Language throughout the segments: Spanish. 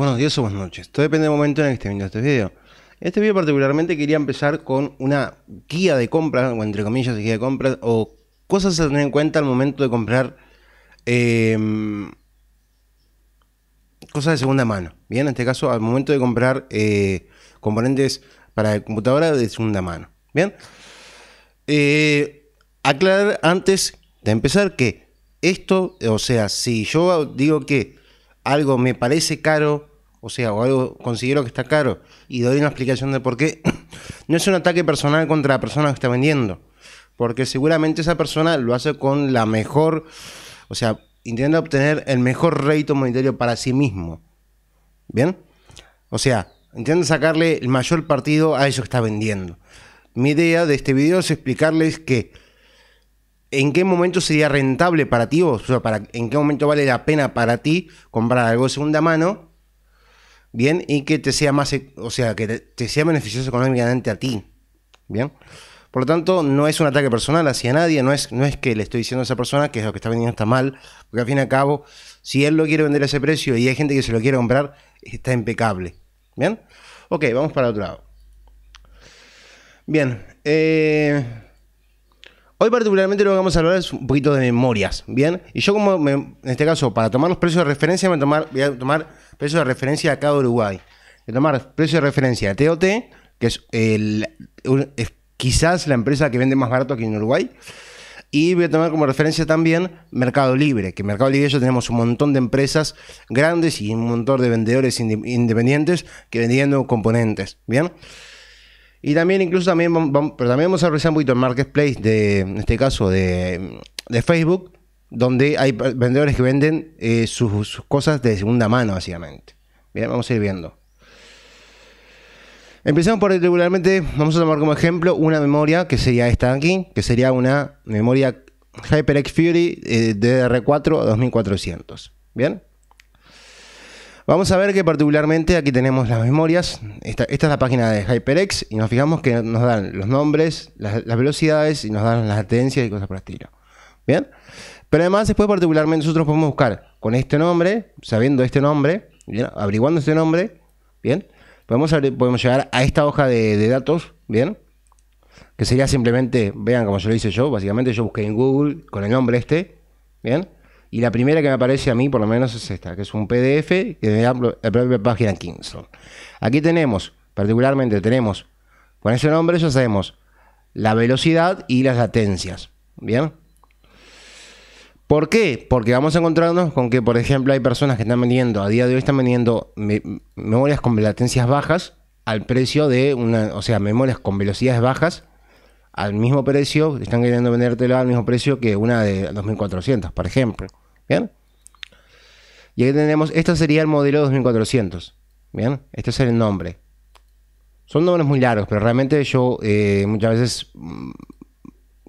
buenos días o buenas noches. Todo depende del momento en el que esté viendo este video. En este video particularmente quería empezar con una guía de compras, o entre comillas guía de compras, o cosas a tener en cuenta al momento de comprar em, cosas de segunda mano. Bien, en este caso al momento de comprar eh, componentes para computadora de segunda mano. Bien. Eh, aclarar antes de empezar que esto, o sea, si yo digo que algo me parece caro o sea, o algo considero que está caro, y doy una explicación de por qué, no es un ataque personal contra la persona que está vendiendo, porque seguramente esa persona lo hace con la mejor, o sea, intenta obtener el mejor rédito monetario para sí mismo. ¿Bien? O sea, intenta sacarle el mayor partido a eso que está vendiendo. Mi idea de este video es explicarles que en qué momento sería rentable para ti, o sea, para, en qué momento vale la pena para ti comprar algo de segunda mano ¿bien? Y que te sea más, o sea, que te, sea beneficioso económicamente a ti, ¿bien? Por lo tanto, no es un ataque personal hacia nadie, no es, no es que le estoy diciendo a esa persona que lo que está vendiendo está mal, porque al fin y al cabo, si él lo quiere vender a ese precio y hay gente que se lo quiere comprar, está impecable. ¿Bien? Ok, vamos para otro lado. Bien, eh, hoy particularmente lo que vamos a hablar es un poquito de memorias, ¿bien? Y yo como, en este caso, para tomar los precios de referencia, me tomar, voy a tomar precio de referencia acá de Uruguay. a tomar precio de referencia de TOT, que es, quizás la empresa que vende más barato aquí en Uruguay. Y voy a tomar como referencia también Mercado Libre, que en Mercado Libre ya tenemos un montón de empresas grandes y un montón de vendedores independientes que vendiendo componentes. Bien. Y también incluso también vamos, pero también vamos a revisar un poquito el marketplace de, en este caso, de, de Facebook, donde hay vendedores que venden eh, sus, cosas de segunda mano, básicamente. Bien, vamos a ir viendo. Empezamos por particularmente, vamos a tomar como ejemplo una memoria que sería esta de aquí, que sería una memoria HyperX Fury DDR4 2400. Bien. Vamos a ver que particularmente aquí tenemos las memorias. Esta, es la página de HyperX y nos fijamos que nos dan los nombres, las, las velocidades y nos dan las latencias y cosas por el estilo. Bien. Pero además después particularmente nosotros podemos buscar con este nombre, sabiendo este nombre, averiguando este nombre, ¿bien? Podemos, podemos llegar a esta hoja de, datos, ¿bien? Que sería simplemente, vean como yo lo hice yo, básicamente yo busqué en Google con el nombre este, ¿bien? Y la primera que me aparece a mí, por lo menos, es esta, que es un PDF que me da la propia página Kingston. Aquí tenemos, particularmente tenemos, con ese nombre ya sabemos la velocidad y las latencias. ¿Bien? ¿Por qué? Porque vamos a encontrarnos con que, por ejemplo, hay personas que están vendiendo, a día de hoy están vendiendo memorias con latencias bajas al precio de una, o sea, memorias con velocidades bajas al mismo precio, están queriendo vendértela al mismo precio que una de 2400, por ejemplo. ¿Bien? Y aquí tenemos, este sería el modelo 2400. ¿Bien? Este es el nombre. Son nombres muy largos, pero realmente yo eh, muchas veces mm,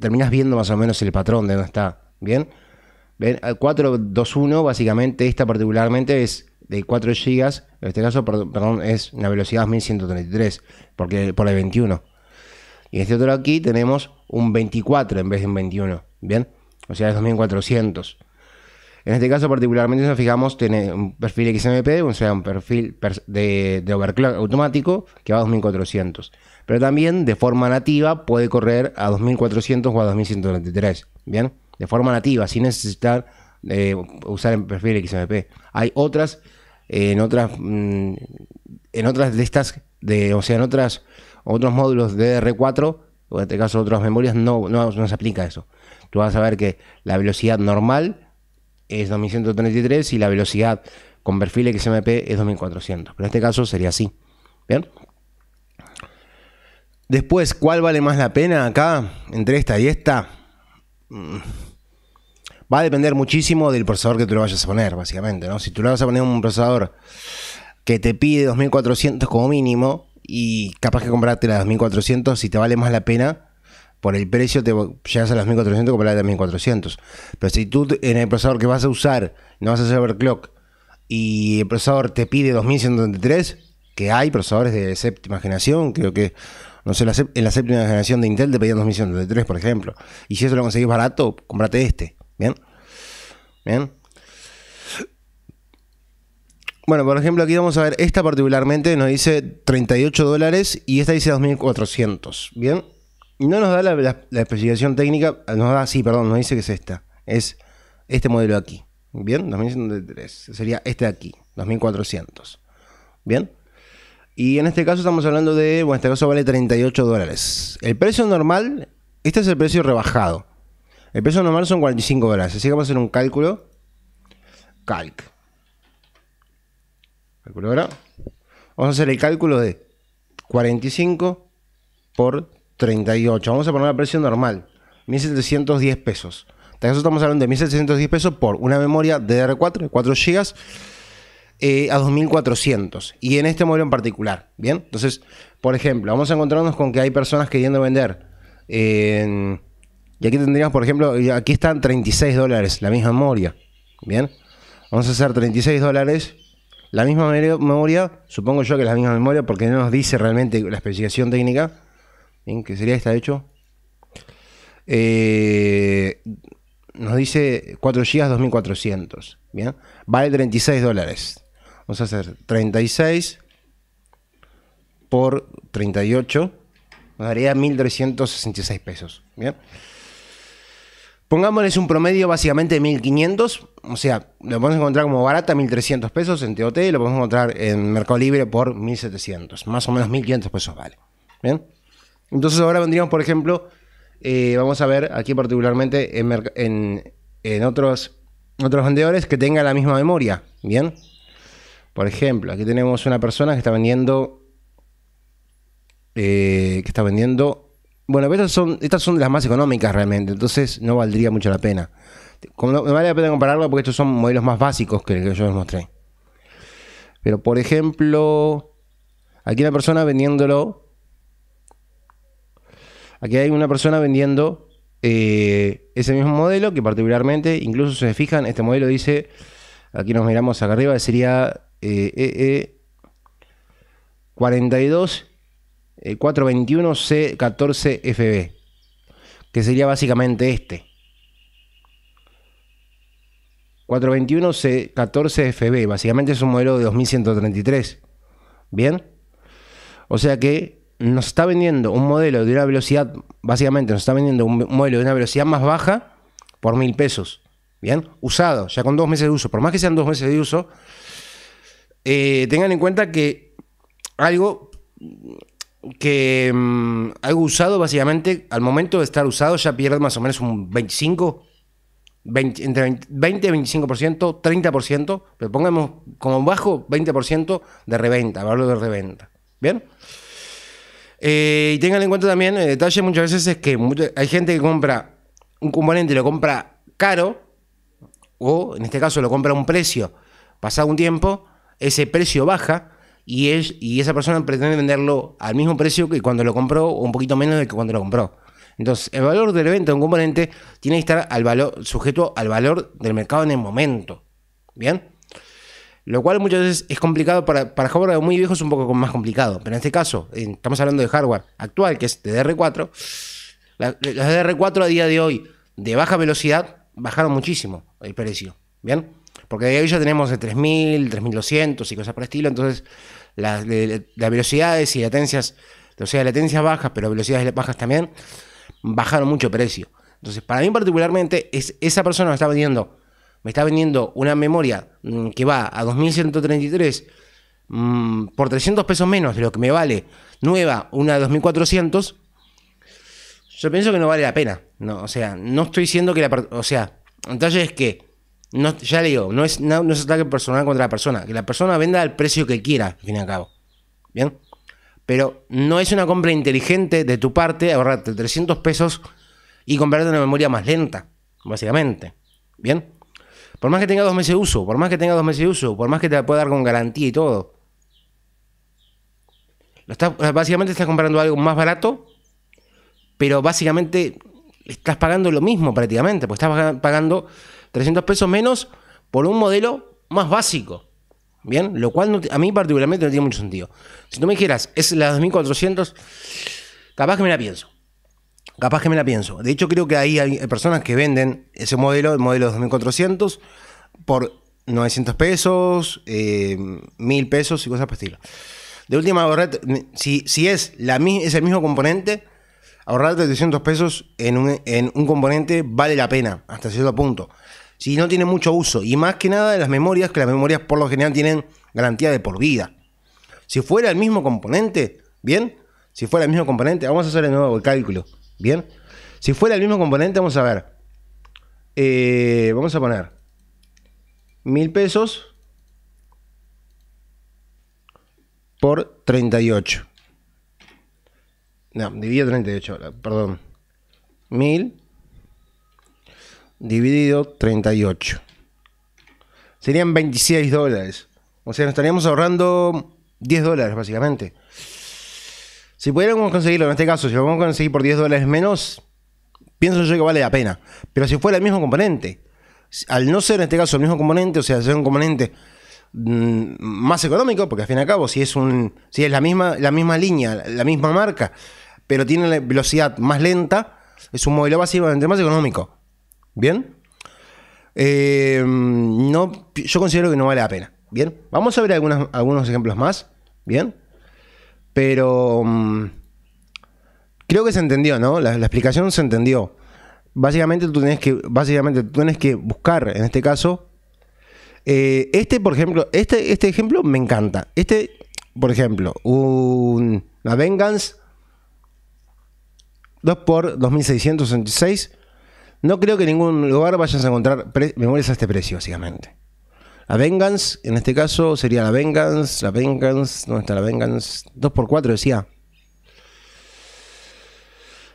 terminas viendo más o menos el patrón de dónde está. ¿Bien? 421, ah, básicamente, esta particularmente es de 4 GB, en este caso, perdón, es una velocidad 2133, porque por el 21. Y este otro aquí tenemos un 24 en vez de un 21, ¿bien? O sea, es 2400. En este caso particularmente nos fijamos, tiene un perfil XMP, o sea, un perfil de, de overclock automático que va a 2400. Pero también de forma nativa puede correr a 2400 o a 2133, ¿bien? de forma nativa, sin necesitar eh, usar en perfil XMP. Hay otras, eh, en otras, mm, en otras de estas, de, o sea, en otras, otros módulos de r 4 o en este caso otras memorias, no, no, no se aplica eso. Tú vas a ver que la velocidad normal es 2133 y la velocidad con perfil XMP es 2400. Pero en este caso sería así. ¿Bien? Después, ¿cuál vale más la pena acá? Entre esta y esta. Mm. Va a depender muchísimo del procesador que tú lo vayas a poner, básicamente, ¿no? Si tú le vas a poner un procesador que te pide 2400 como mínimo y capaz que comprarte la 2400 si te vale más la pena, por el precio te llegas a las 1400 comprar la de 1400. Pero si tú en el procesador que vas a usar no vas a hacer overclock y el procesador te pide 2133, que hay procesadores de séptima generación, creo que no sé, en la séptima generación de Intel te pedían 2133, por ejemplo. Y si eso lo conseguís barato, comprate este. Bien. Bien. Bueno, por ejemplo, aquí vamos a ver, esta particularmente nos dice 38 dólares y esta dice 2400. Bien. No nos da la, especificación técnica, nos da, sí, perdón, nos dice que es esta. Es este modelo aquí. Bien, 2103. Sería este de aquí, 2400. Bien. Y en este caso estamos hablando de, bueno, en este caso vale 38 dólares. El precio normal, este es el precio rebajado. El peso normal son 45 dólares, así que vamos a hacer un cálculo. Calc. Vamos a hacer el cálculo de 45 por 38. Vamos a poner la precio normal. 1710 pesos. Entonces estamos hablando de 1710 pesos por una memoria DDR4 4 GB a 2400. Y en este modelo en particular. Bien, entonces, por ejemplo, vamos a encontrarnos con que hay personas queriendo vender. en y aquí tendríamos, por ejemplo, aquí están 36 dólares, la misma memoria. Bien, vamos a hacer 36 dólares. La misma memoria, supongo yo que es la misma memoria porque no nos dice realmente la especificación técnica. Bien, que sería esta, de hecho. Eh, nos dice 4 GB 2400. Bien, vale 36 dólares. Vamos a hacer 36 por 38 nos daría 1.366 pesos. Bien. Pongámosles un promedio básicamente de 1500, o sea, lo podemos encontrar como barata 1300 pesos en TOT y lo podemos encontrar en Mercado Libre por 1700, más o menos 1500 pesos vale. Bien, entonces ahora vendríamos, por ejemplo, eh, vamos a ver aquí particularmente en, otros, otros vendedores que tengan la misma memoria. Bien, por ejemplo, aquí tenemos una persona que está vendiendo, eh, que está vendiendo bueno, estas son, estas son las más económicas realmente, entonces no valdría mucho la pena. no, me vale la pena compararlo porque estos son modelos más básicos que el que yo les mostré. Pero por ejemplo, aquí una persona vendiéndolo. Aquí hay una persona vendiendo eh, ese mismo modelo que particularmente, incluso si se fijan, este modelo dice, aquí nos miramos acá arriba, sería eh, 42 eh, eh, 421C14FB, eh, que sería básicamente este. 421C14FB, básicamente es un modelo de 2133. ¿Bien? O sea que nos está vendiendo un modelo de una velocidad, básicamente nos está vendiendo un modelo de una velocidad más baja por mil pesos. Bien, usado, ya con dos meses de uso. Por más que sean dos meses de uso, eh, tengan en cuenta que algo que mm, algo usado básicamente, al momento de estar usado ya pierde más o menos un 25, entre 20, y 25%, 30%, pero pongamos como bajo 20% de reventa, hablo de reventa. ¿Bien? Eh, y tengan en cuenta también, el detalle muchas veces es que hay gente que compra un componente y lo compra caro, o en este caso lo compra a un precio, pasado un tiempo, ese precio baja, y, y esa persona pretende venderlo al mismo precio que cuando lo compró o un poquito menos de que cuando lo compró. Entonces, el valor de evento de un componente tiene que estar al valor, sujeto al valor del mercado en el momento. ¿Bien? Lo cual muchas veces es complicado para, para hardware muy viejo, es un poco más complicado. Pero en este caso, estamos hablando de hardware actual, que es DDR4. las DDR4 a día de hoy, de baja velocidad, bajaron muchísimo el precio. ¿Bien? Porque de ahí ya tenemos de 3000, 3200 y cosas por el estilo. Entonces, las, velocidades y latencias, o sea, latencias bajas, pero velocidades bajas también, bajaron mucho precio. Entonces, para mí particularmente, esa persona me está vendiendo, me está vendiendo una memoria mm, que va a 2133 mm, por 300 pesos menos de lo que me vale nueva una de 2400. Yo pienso que no vale la pena. No, o sea, no estoy diciendo que la. O sea, entonces es que ya le digo, no es, no, ataque personal contra la persona. Que la persona venda al precio que quiera, al fin y al cabo. ¿Bien? Pero no es una compra inteligente de tu parte ahorrarte 300 pesos y comprarte una memoria más lenta, básicamente. ¿Bien? Por más que tenga dos meses de uso, por más que tenga dos meses de uso, por más que te pueda dar con garantía y todo. básicamente estás comprando algo más barato, pero básicamente estás pagando lo mismo prácticamente, Porque estás pagando 300 pesos menos por un modelo más básico. Bien, lo cual a mí particularmente no tiene mucho sentido. Si tú me dijeras, es la 2400, capaz que me la pienso. Capaz que me la pienso. De hecho, creo que ahí hay personas que venden ese modelo, el modelo 2400, por 900 pesos, 1000 eh, pesos y cosas por estilo. De última, ahorrate, si, si es, la, el mismo componente, ahorrarte 300 pesos en un, en un componente vale la pena, hasta cierto punto si no tiene mucho uso. Y más que nada de las memorias, que las memorias por lo general tienen garantía de por vida. Si fuera el mismo componente, ¿bien? Si fuera el mismo componente, vamos a hacer de nuevo el cálculo, ¿bien? Si fuera el mismo componente, vamos a ver. Eh, vamos a poner mil pesos por 38. No, dividido 38, perdón. Mil dividido 38. Serían 26 dólares. O sea, nos estaríamos ahorrando 10 dólares, básicamente. Si pudiéramos conseguirlo, en este caso, si lo vamos conseguir por 10 dólares menos, pienso yo que vale la pena. Pero si fuera el mismo componente, al no ser en este caso el mismo componente, o sea, ser un componente mm, más económico, porque al fin y al cabo, si es, un, si es la, misma, la misma línea, la misma marca, pero tiene la velocidad más lenta, es un modelo básicamente más económico. ¿Bien? Eh, no, yo considero que no vale la pena. Bien, vamos a ver algunos ejemplos más. Bien, pero mm, creo que se entendió, ¿no? La, explicación se entendió. Básicamente tú tienes que, básicamente tú tienes que buscar, en este caso, eh, este, por ejemplo, este, este ejemplo me encanta. Este, por ejemplo, un, la Vengeance 2 x 2666 no creo que en ningún lugar vayas a encontrar memorias a este precio, básicamente. La Vengeance, en este caso, sería la Vengeance, la Vengeance, ¿dónde está la Vengeance? 2x4 decía.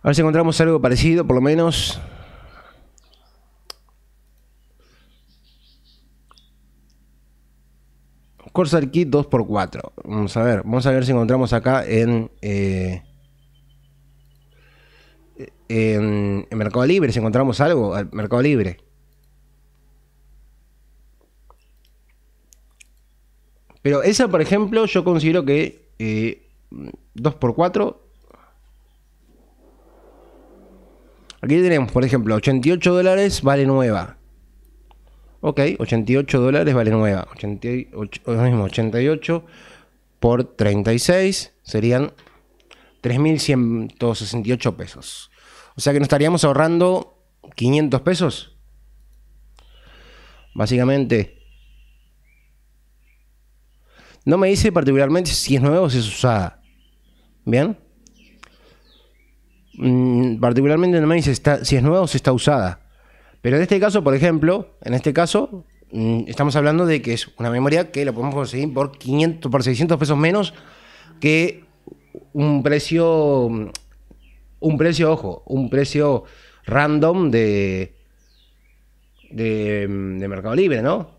A ver si encontramos algo parecido, por lo menos. Corsair Kit 2x4. Vamos a ver, vamos a ver si encontramos acá en... Eh, en, Mercado Libre, si encontramos algo, al Mercado Libre. Pero esa, por ejemplo, yo considero que 2x4. Eh, Aquí tenemos, por ejemplo, 88 dólares vale nueva. Ok, 88 dólares vale nueva. 88, 88 por 36 serían 3.168 pesos. O sea que nos estaríamos ahorrando 500 pesos. Básicamente. No me dice particularmente si es nueva o si es usada. ¿Bien? Mm, particularmente no me dice si es nueva o si está usada. Pero en este caso, por ejemplo, en este caso, mm, estamos hablando de que es una memoria que la podemos conseguir por 500, por 600 pesos menos que un precio mm, un precio, ojo, un precio random de, mm, de, Mercado Libre, ¿no?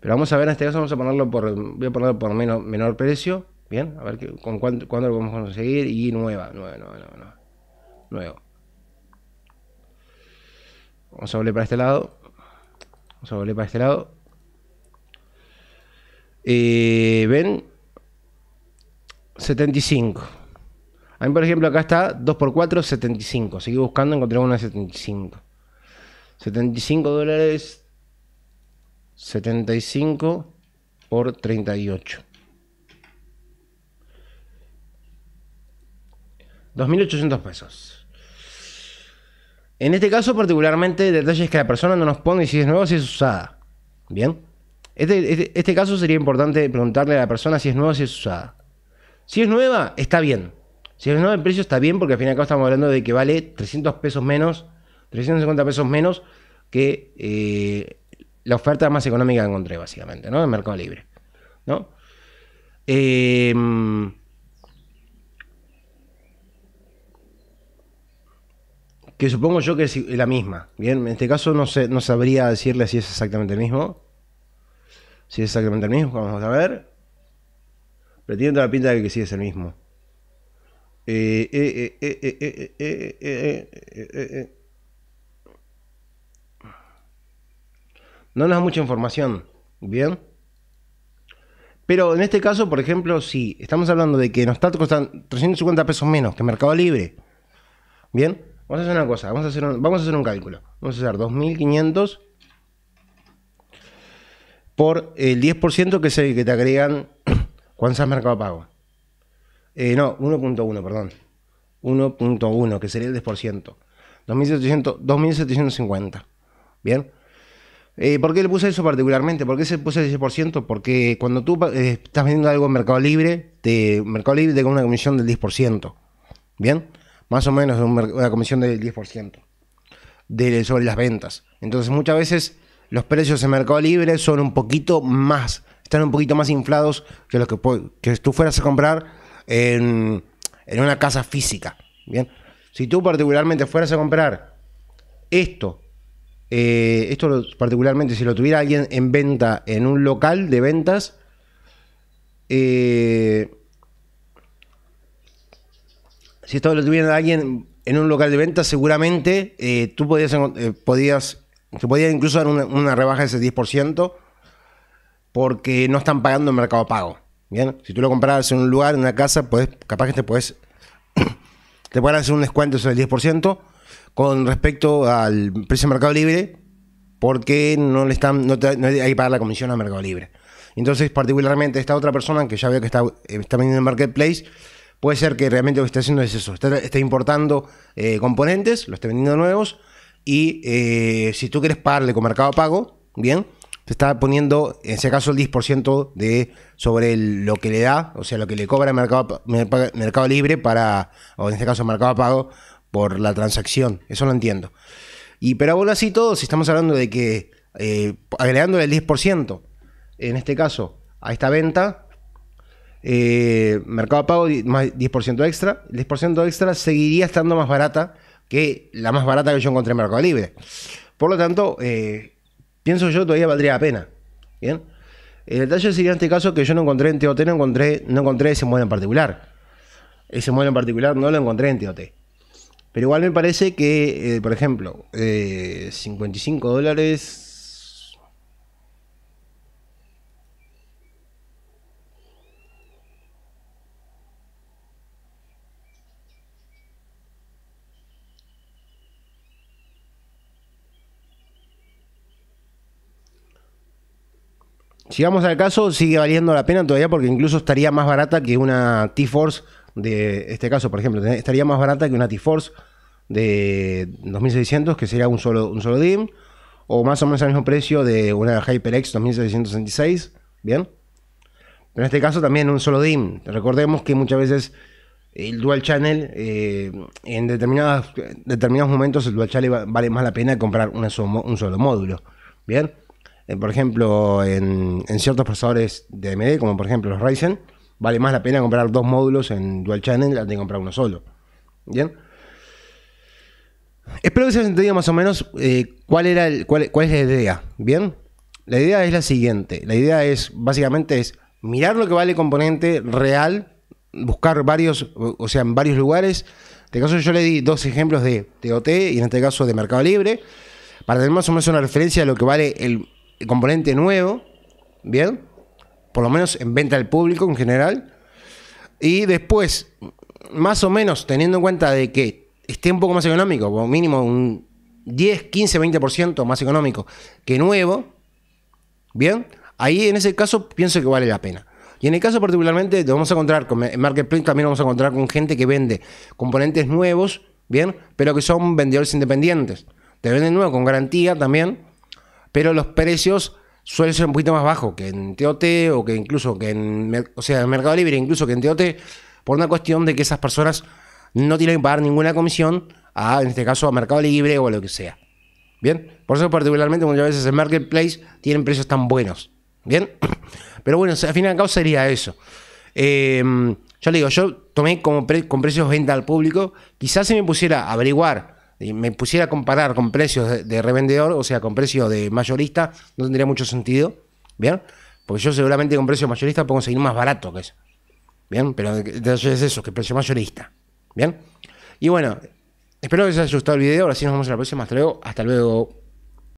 Pero vamos a ver, en este caso vamos a ponerlo por, voy a ponerlo por menos menor precio. Bien, a ver qué, con cuándo lo vamos a conseguir. Y nueva, nueva, nueva, nueva, Nuevo. Vamos a volver para este lado. Vamos a volver para este lado. Eh, ¿Ven? 75. A mí, por ejemplo, acá está 2x4, 75. Seguí buscando, encontré una de 75. 75 dólares. 75 por 38. 2.800 pesos. En este caso, particularmente, el detalle es que la persona no nos pone si es nueva o si es usada. Bien. Este, este, este caso sería importante preguntarle a la persona si es nueva o si es usada. Si es nueva, está bien si no, el precio está bien porque al fin y al cabo estamos hablando de que vale 300 pesos menos, 350 pesos menos que eh, la oferta más económica que encontré, básicamente, ¿no? En Mercado Libre, ¿no? Em, que supongo yo que es la misma, ¿bien? En este caso no, sé, no sabría decirle si es exactamente el mismo. Si es exactamente el mismo, vamos a ver. Pero tiene toda la pinta de que sí es el mismo. No nos da mucha información, ¿bien? Pero en este caso, por ejemplo, si estamos hablando de que nos está costando 350 pesos menos que Mercado Libre, ¿bien? Vamos a hacer una cosa, vamos a hacer un, vamos a hacer un cálculo. Vamos a hacer 2.500 por el 10% que es el que te agregan cuando seas Mercado Pago. Eh, no, 1.1, perdón. 1.1, que sería el 10%. 2.750. ¿Bien? Eh, ¿Por qué le puse eso particularmente? ¿Por qué se puse el 10%? Porque cuando tú eh, estás vendiendo algo en Mercado Libre, Mercado Libre te da una comisión del 10%. ¿Bien? Más o menos una comisión del 10% de, sobre las ventas. Entonces muchas veces los precios en Mercado Libre son un poquito más, están un poquito más inflados que los que, que tú fueras a comprar en, una casa física. Bien. Si tú particularmente fueras a comprar esto, eh, esto particularmente si lo tuviera alguien en venta en un local de ventas, eh, si esto lo tuviera alguien en un local de ventas, seguramente eh, tú podías, podías, se podía incluso dar una, rebaja de ese 10% porque no están pagando el mercado pago. Bien, si tú lo compras en un lugar, en una casa, pues capaz que te puedes te pueden hacer un descuento del 10% con respecto al precio de Mercado Libre, porque no le están no, hay que pagar la comisión a Mercado Libre. Entonces, particularmente esta otra persona que ya veo que está, está vendiendo en Marketplace, puede ser que realmente lo que esté haciendo es eso, está, importando eh, componentes, lo está vendiendo nuevos, y eh, si tú quieres pagarle con Mercado Pago, bien, se está poniendo, en ese caso, el 10% de, sobre lo que le da, o sea, lo que le cobra el mercado, mercado Libre para, o en este caso, Mercado Pago, por la transacción. Eso lo entiendo. Y pero aún así todos, estamos hablando de que eh, agregándole el 10%, en este caso, a esta venta, eh, Mercado Pago más 10% extra, el 10% extra seguiría estando más barata que la más barata que yo encontré en Mercado Libre. Por lo tanto, eh, pienso yo, todavía valdría la pena. ¿Bien? El detalle sería en este caso que yo no encontré en TOT, no encontré, no encontré ese modelo en particular. Ese modelo en particular no lo encontré en TOT. Pero igual me parece que, eh, por ejemplo, 55 eh, dólares, Si vamos al caso, sigue valiendo la pena todavía porque incluso estaría más barata que una T-Force de este caso, por ejemplo, estaría más barata que una T-Force de 2600, que sería un solo, un solo DIM, o más o menos al mismo precio de una HyperX 2666, ¿bien? Pero en este caso también un solo DIM. Recordemos que muchas veces el dual channel, eh, en determinados, determinados momentos el dual channel vale más la pena comprar una un solo módulo, ¿bien? Eh, por ejemplo, en, ciertos procesadores de AMD, como por ejemplo los Ryzen, vale más la pena comprar dos módulos en Dual Channel antes de comprar uno solo. ¿Bien? Espero que se haya entendido más o menos eh, cuál, era el, cuál, es la idea. ¿Bien? La idea es la siguiente. La idea es, básicamente, es mirar lo que vale componente real, buscar varios, o sea, en varios lugares. En este caso yo le di dos ejemplos de TOT y en este caso de Mercado Libre, para tener más o menos una referencia a lo que vale el, componente nuevo, ¿bien? Por lo menos en venta al público en general. Y después, más o menos teniendo en cuenta de que esté un poco más económico, como mínimo un 10, 15, 20% más económico que nuevo, ¿bien? Ahí en ese caso pienso que vale la pena. Y en el caso particularmente, te vamos a encontrar con en Marketplace, también vamos a encontrar con gente que vende componentes nuevos, ¿bien? Pero que son vendedores independientes. Te venden nuevo con garantía también, pero los precios suelen ser un poquito más bajos que en TOT o que incluso que en, o sea, en Mercado Libre, incluso que en TOT, por una cuestión de que esas personas no tienen que pagar ninguna comisión a, en este caso, a Mercado Libre o a lo que sea. Bien, por eso particularmente muchas veces en Marketplace tienen precios tan buenos. Bien, pero bueno, al fin y al cabo sería eso. Em, yo le digo, yo tomé como con precios venta al público. Quizás si me pusiera a averiguar y me pusiera a comparar con precios de, revendedor, o sea, con precios de mayorista, no tendría mucho sentido, ¿bien? Porque yo seguramente con precios mayoristas puedo conseguir más barato que eso, ¿bien? Pero entonces es eso, que precio mayorista, ¿bien? Y bueno, espero que les haya gustado el video, ahora sí nos vemos en la próxima, hasta luego, hasta luego.